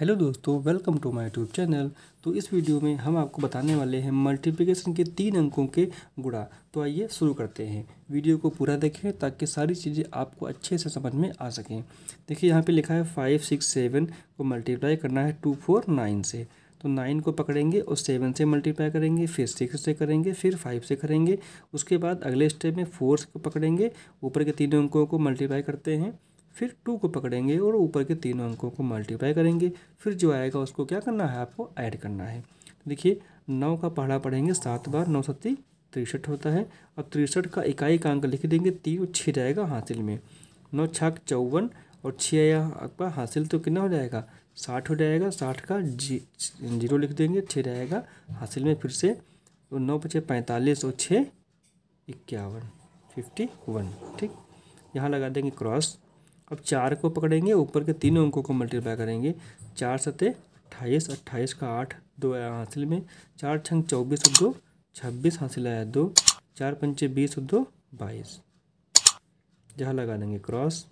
hello दोस्तों welcome to my YouTube channel so इस video में हम आपको बताने वाले हैं मल्टीप्लिकेशन के तीन अंकों के गुणा तो आइए शुरू करते हैं वीडियो को पूरा देखें ताकि सारी चीज़ें आपको अच्छे से समझ में आ सकें देखिए यहाँ पे लिखा है फाइव सिक्स सेवन को मल्टीप्लाई करना है टू फोर नाइन से तो नाइन को पकड़ेंगे और सेवन से मल्टीप्लाई करेंगे फिर सिक्स से करेंगे फिर फाइव से करेंगे उसके बाद अगले स्टेप में फोर को पकड़ेंगे ऊपर के तीनों अंकों को मल्टीप्लाई करते हैं फिर टू को पकड़ेंगे और ऊपर के तीनों अंकों को मल्टीप्लाई करेंगे फिर जो आएगा उसको क्या करना है आपको ऐड करना है तो देखिए नौ का पहाड़ा पढ़ेंगे सात बार नौ सत्ती तिरसठ होता है और तिरसठ का इकाई का अंक लिख देंगे तीन और छः जाएगा हासिल में नौ छक चौवन और छः आपका हासिल तो कितना हो जाएगा साठ हो जाएगा साठ का जी जीरो लिख देंगे छः रहेगा हासिल में फिर से तो नौ पचे पैंतालीस और छः इक्यावन फिफ्टी वन ठीक यहाँ लगा देंगे क्रॉस अब चार को पकड़ेंगे ऊपर के तीनों अंकों को मल्टीप्लाई करेंगे चार सतह अट्ठाईस अट्ठाईस का आठ दो आया हासिल में चार छंग चौबीस और दो छब्बीस हासिल आया दो चार पंचे बीस और दो बाईस जहाँ लगा देंगे क्रॉस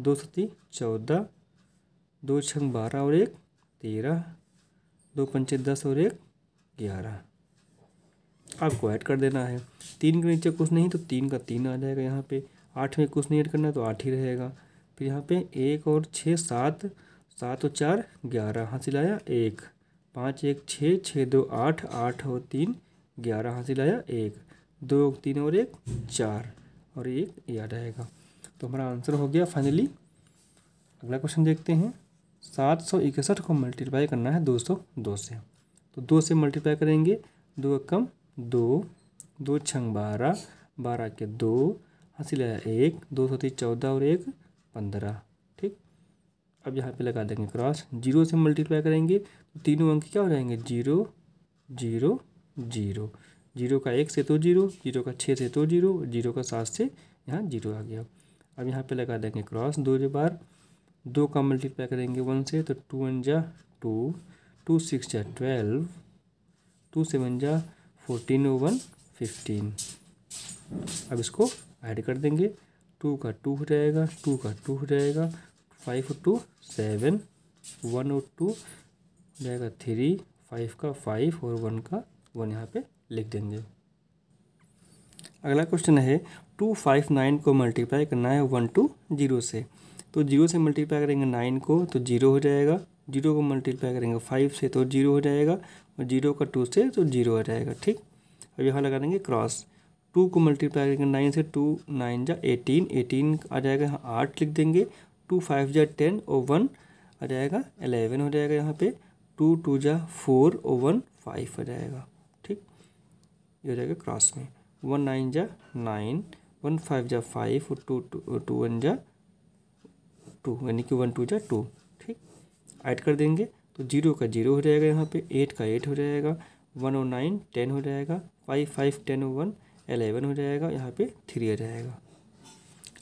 दो सती चौदह दो छंग बारह और एक तेरह दो पंचे दस और एक ग्यारह आपको ऐड कर देना है तीन के नीचे कुछ नहीं तो तीन का तीन आ जाएगा यहाँ पे आठ में कुछ नहीं ऐड करना है तो आठ ही रहेगा फिर यहाँ पे एक और छः सात सात और चार ग्यारह हासिल आया एक पाँच एक छः छः दो आठ आठ और तीन ग्यारह हासिल आया एक दो तीन और एक चार और एक याद रहेगा तो हमारा आंसर हो गया फाइनली अगला क्वेश्चन देखते हैं सात सौ इकसठ को मल्टीप्लाई करना है दो सौ दो से तो दो से मल्टीप्लाई करेंगे दो कम दो दो छंग बारह बारह के दो हंसी लगा एक दो सौ तीस चौदह और एक पंद्रह ठीक अब यहाँ पे लगा देंगे क्रॉस जीरो से मल्टीप्लाई करेंगे तो तीनों अंक क्या हो जाएंगे जीरो जीरो जीरो जीरो का एक से तो जीरो जीरो का छः से तो जीरो जीरो का सात से यहाँ जीरो आ गया अब यहाँ पे लगा देंगे क्रॉस दो जो बार दो का मल्टीप्लाई करेंगे वन से तो टू वन जा टू टू सिक्स जा ट्वेल्व टू सेवन जा फोर्टीन ओ वन फिफ्टीन अब इसको ऐड कर देंगे टू का टू हो जाएगा टू का टू हो जाएगा फाइव और टू सेवन वन और टू हो जाएगा थ्री फाइव का फाइव और वन का वन यहाँ पे लिख देंगे अगला क्वेश्चन है टू फाइव नाइन को मल्टीप्लाई करना है वन टू जीरो से तो जीरो से मल्टीप्लाई करेंगे नाइन को तो जीरो हो जाएगा जीरो को मल्टीप्लाई करेंगे फाइव से तो जीरो हो जाएगा और जीरो का टू से तो जीरो हो जाएगा ठीक अब यहाँ लगा देंगे क्रॉस टू को मल्टीप्लाई करेंगे नाइन से टू नाइन जा एटीन एटीन आ जाएगा यहाँ आठ लिख देंगे टू फाइव जा टेन और वन आ जाएगा एलेवन हो जाएगा यहाँ पे टू टू जा फोर और वन फाइव आ जाएगा ठीक ये हो जाएगा क्रॉस में वन नाइन जा नाइन वन फाइव जा फाइव और टू टू टू वन जा टू यानी कि वन टू जा टू ठीक ऐड कर देंगे तो जीरो का जीरो हो जाएगा यहाँ पे एट का एट हो जाएगा वन और नाइन टेन हो जाएगा फाइव फाइव टेन और वन एलेवन हो जाएगा यहाँ पे थ्री आ जाएगा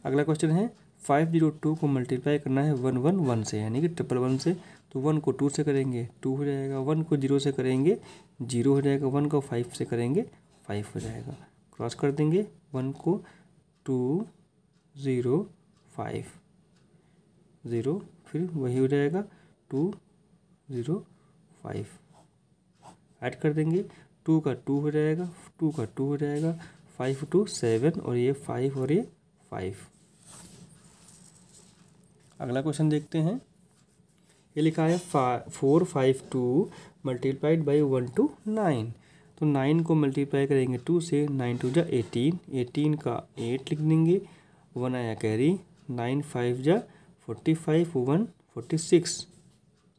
अगला क्वेश्चन है फाइव जीरो टू को मल्टीप्लाई करना है वन वन वन से यानी कि ट्रिपल वन से तो वन को टू से करेंगे टू हो जाएगा वन को जीरो से करेंगे जीरो हो जाएगा वन को फाइव से करेंगे फाइव हो जाएगा क्रॉस कर देंगे वन को टू ज़ीरो फाइव ज़ीरो फिर वही हो जाएगा टू ज़ीरो फाइव ऐड कर देंगे टू का टू हो जाएगा टू का टू हो जाएगा फाइव टू सेवन और ये फाइव और ये फाइव अगला क्वेश्चन देखते हैं ये लिखा है फा four five two multiplied by one two nine तो नाइन को मल्टीप्लाई करेंगे टू से नाइन टू जा एटीन एटीन का एट लिख देंगे वन आया कैरी नाइन फाइव जा forty five one forty six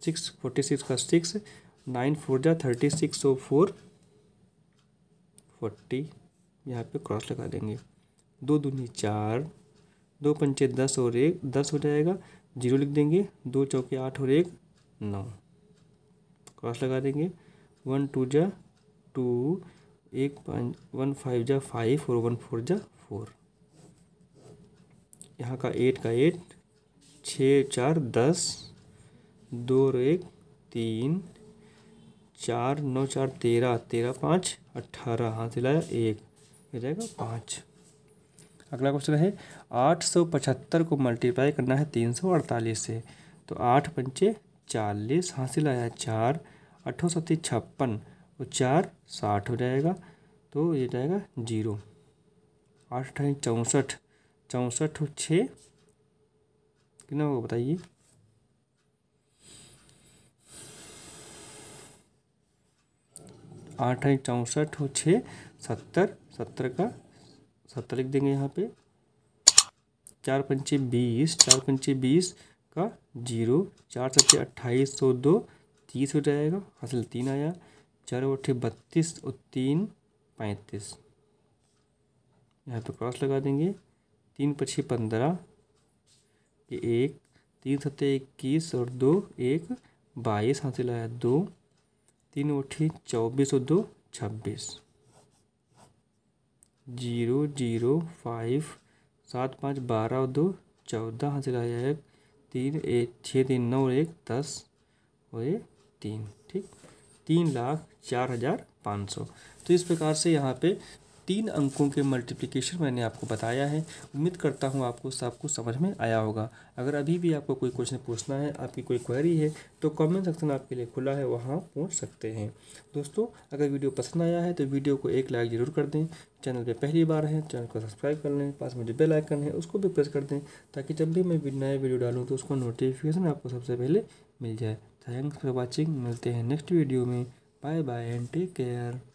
six forty six का सिक्स नाइन फोर जा थर्टी सिक्स ओ फोर फोर्टी यहाँ पे क्रॉस लगा देंगे दो दूनी चार दो पंचे दस और एक दस हो जाएगा जीरो लिख देंगे दो चौके आठ और एक नौ क्रॉस लगा देंगे वन टू जा टू एक पाँच वन फाइव जा फाइव और वन फोर जा फोर यहाँ का एट का एट छः चार दस दो और एक तीन चार नौ चार तेरह तेरह पाँच अट्ठारह हाँ से एक हो जाएगा पाँच अगला क्वेश्चन है आठ सौ पचहत्तर को मल्टीप्लाई करना है तीन सौ अड़तालीस से तो आठ पंचे चालीस हासिल आया चार अठों सत्ती छप्पन और चार साठ हो जाएगा तो ये जाएगा जीरो आठ अठाई चौंसठ चौंसठ छः कितना होगा बताइए आठ है चौंसठ हो छः सत्तर सत्तर का सत्तर लिख देंगे यहाँ पे चार पंचे बीस चार पंचे बीस का जीरो चार सत्ते अट्ठाईस सौ दो तीस हो जाएगा हासिल तीन आया चार उठे बत्तीस और तीन पैंतीस यहाँ पे तो क्रॉस लगा देंगे तीन पच्छे पंद्रह एक तीन सत्ते इक्कीस और दो एक बाईस हासिल आया दो तीन उठी चौबीस और दो छब्बीस जीरो जीरो फाइव सात पाँच बारह और दो चौदह हासिल आ एक तीन एक छः तीन नौ एक दस और एक तीन ठीक तीन लाख चार हज़ार पाँच सौ तो इस प्रकार से यहाँ पे तीन अंकों के मल्टीप्लिकेशन मैंने आपको बताया है उम्मीद करता हूँ आपको सब कुछ समझ में आया होगा अगर अभी भी आपको कोई क्वेश्चन पूछना है आपकी कोई क्वेरी है तो कमेंट सेक्शन आपके लिए खुला है वहाँ पूछ सकते हैं दोस्तों अगर वीडियो पसंद आया है तो वीडियो को एक लाइक ज़रूर कर दें चैनल पर पहली बार हैं चैनल को सब्सक्राइब कर लें पास में जो बेल आइकन है उसको भी प्रेस कर दें ताकि जब भी मैं नया वीडियो डालूँ तो उसका नोटिफिकेशन आपको सबसे पहले मिल जाए थैंक्स फॉर वॉचिंग मिलते हैं नेक्स्ट वीडियो में bye bye and take care